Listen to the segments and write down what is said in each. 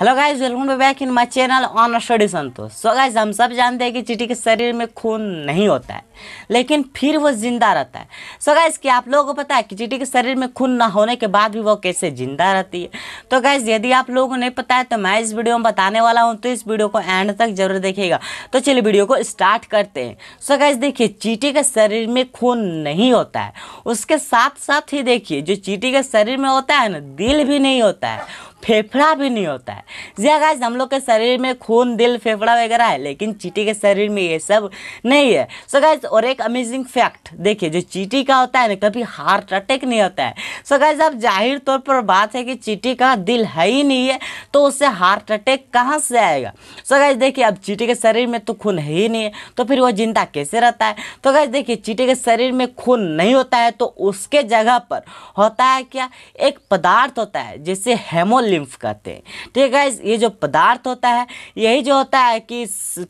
hello guys welcome back in my channel on study Santosh so guys हम सब जानते हैं कि चीटी के शरीर में खून नहीं होता है लेकिन फिर वो जिंदा रहता है सो so गाइस कि आप लोगों को पता है कि चीटी के शरीर में खून ना होने के बाद भी वो कैसे जिंदा रहती है तो गाइस यदि आप लोगों को नहीं पता है तो मैं इस वीडियो में बताने वाला हूँ तो इस वीडियो को एंड तक जरूर देखिएगा तो चलिए वीडियो को स्टार्ट करते हैं सो गाइज देखिए चीटी के शरीर में खून नहीं होता है उसके साथ साथ ही देखिए जो चीटी के शरीर में होता है ना दिल भी नहीं होता है फेफड़ा भी नहीं होता है जी गाइस हाँ, हम लोग के शरीर में खून दिल फेफड़ा वगैरह है लेकिन चीटी के शरीर में ये सब नहीं है सो so गाइस और एक अमेजिंग फैक्ट देखिए जो चीटी का होता है ना कभी हार्ट अटैक नहीं होता है सो so गाइस अब जाहिर तौर पर बात है कि चीटी का दिल है ही नहीं है तो उससे हार्ट अटैक कहाँ से आएगा सो so गाइस देखिए अब चीटी के शरीर में तो खून है ही नहीं है तो फिर वो जिंदा कैसे रहता है तो गाइस देखिए चीटी के शरीर में खून नहीं होता है तो उसके जगह पर होता है क्या एक पदार्थ होता है जैसे हेमोल लिम्फ कहते हैं ठीक है गाइज ये जो पदार्थ होता है यही जो होता है कि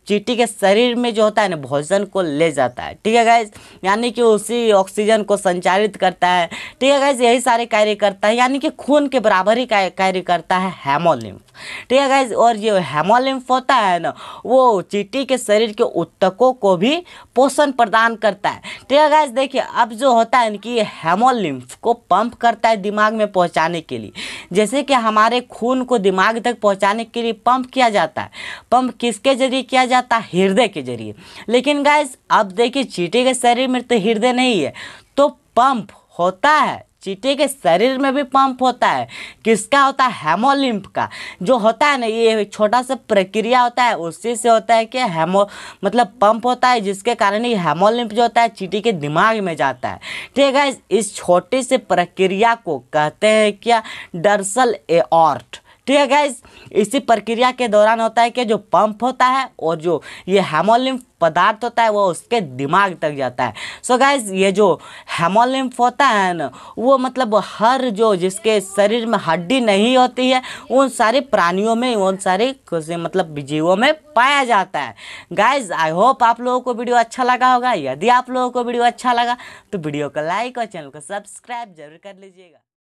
चीटी के शरीर में जो होता है ना भोजन को ले जाता है ठीक है गाइज यानी कि उसी ऑक्सीजन को संचारित करता है ठीक है गैस यही सारे कार्य करता है यानी कि खून के बराबर ही कार्य करता है हेमोलिम्फ ठीक है गैस और ये हेमोलिम्फ होता है ना वो चीटी के शरीर के उत्तकों को भी पोषण प्रदान करता है ठीक है गैस देखिए अब जो होता है कि हेमोलिम्फ को पंप करता है दिमाग में पहुंचाने के लिए जैसे कि हमारे खून को दिमाग तक पहुंचाने के लिए पंप किया जाता है पंप किसके जरिए किया जाता है हृदय के जरिए लेकिन गैस अब देखिए चीटी के शरीर में तो हृदय नहीं है तो पंप होता है चीटी के शरीर में भी पंप होता है किसका होता है हेमोलिम्प का जो होता है ना ये छोटा सा प्रक्रिया होता है उसी से होता है कि हेमो मतलब पंप होता है जिसके कारण ये हेमोलिम्प जो होता है चीटी के दिमाग में जाता है ठीक है इस छोटी सी प्रक्रिया को कहते हैं क्या डर्सल एऑर्ट ठीक है गैस इसी प्रक्रिया के दौरान होता है कि जो पंप होता है और जो ये हेमोलिम्फ पदार्थ होता है वो उसके दिमाग तक जाता है सो so गैस ये जो हेमोलिम्फ होता है ना वो मतलब हर जो जिसके शरीर में हड्डी नहीं होती है उन सारे प्राणियों में उन सारे मतलब जीवों में पाया जाता है गाइज आई होप आप लोगों को वीडियो अच्छा लगा होगा यदि आप लोगों को वीडियो अच्छा लगा तो वीडियो को लाइक और चैनल को सब्सक्राइब जरूर कर लीजिएगा